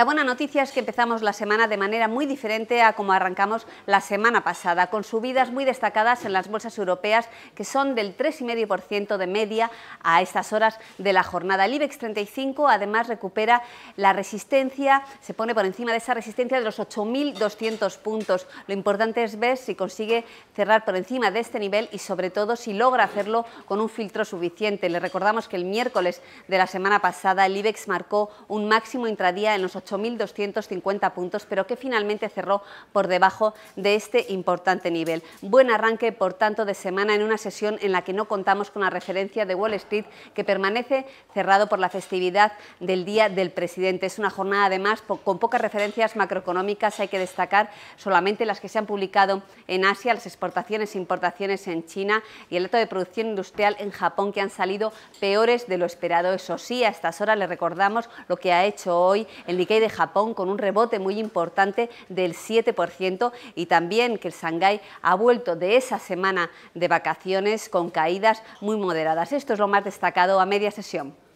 La buena noticia es que empezamos la semana de manera muy diferente a como arrancamos la semana pasada, con subidas muy destacadas en las bolsas europeas que son del 3,5% de media a estas horas de la jornada. El IBEX 35 además recupera la resistencia, se pone por encima de esa resistencia de los 8.200 puntos. Lo importante es ver si consigue cerrar por encima de este nivel y sobre todo si logra hacerlo con un filtro suficiente. Le recordamos que el miércoles de la semana pasada el IBEX marcó un máximo intradía en los 1.250 puntos, pero que finalmente cerró por debajo de este importante nivel. Buen arranque, por tanto, de semana en una sesión en la que no contamos con la referencia de Wall Street, que permanece cerrado por la festividad del Día del Presidente. Es una jornada, además, con pocas referencias macroeconómicas, hay que destacar solamente las que se han publicado en Asia, las exportaciones e importaciones en China y el dato de producción industrial en Japón, que han salido peores de lo esperado. Eso sí, a estas horas le recordamos lo que ha hecho hoy el Nikkei de Japón con un rebote muy importante del 7% y también que el Shanghái ha vuelto de esa semana de vacaciones con caídas muy moderadas. Esto es lo más destacado a media sesión.